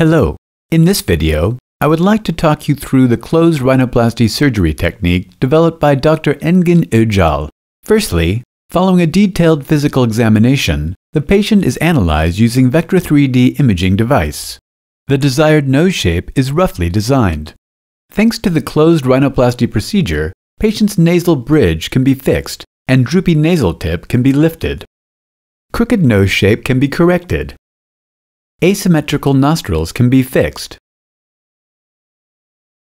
Hello. In this video, I would like to talk you through the closed rhinoplasty surgery technique developed by Dr. Engin Öcal. Firstly, following a detailed physical examination, the patient is analyzed using Vector 3D imaging device. The desired nose shape is roughly designed. Thanks to the closed rhinoplasty procedure, patient's nasal bridge can be fixed and droopy nasal tip can be lifted. Crooked nose shape can be corrected Asymmetrical nostrils can be fixed.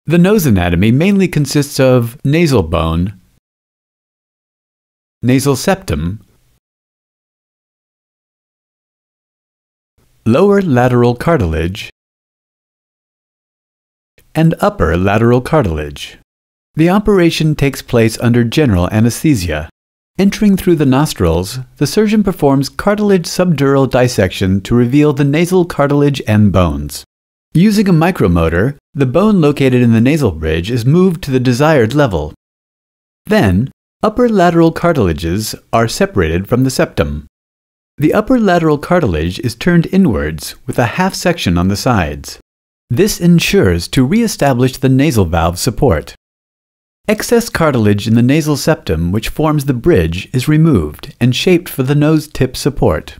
The nose anatomy mainly consists of nasal bone, nasal septum, lower lateral cartilage, and upper lateral cartilage. The operation takes place under general anesthesia. Entering through the nostrils, the surgeon performs cartilage subdural dissection to reveal the nasal cartilage and bones. Using a micromotor, the bone located in the nasal bridge is moved to the desired level. Then, upper lateral cartilages are separated from the septum. The upper lateral cartilage is turned inwards with a half section on the sides. This ensures to reestablish the nasal valve support. Excess cartilage in the nasal septum, which forms the bridge, is removed and shaped for the nose tip support.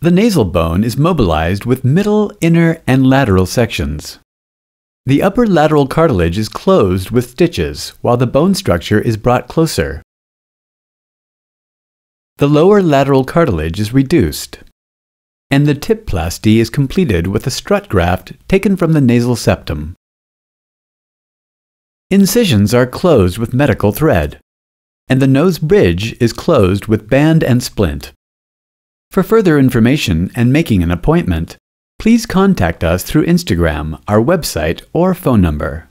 The nasal bone is mobilized with middle, inner, and lateral sections. The upper lateral cartilage is closed with stitches, while the bone structure is brought closer. The lower lateral cartilage is reduced, and the tip plasty is completed with a strut graft taken from the nasal septum. Incisions are closed with medical thread, and the nose bridge is closed with band and splint. For further information and making an appointment, please contact us through Instagram, our website, or phone number.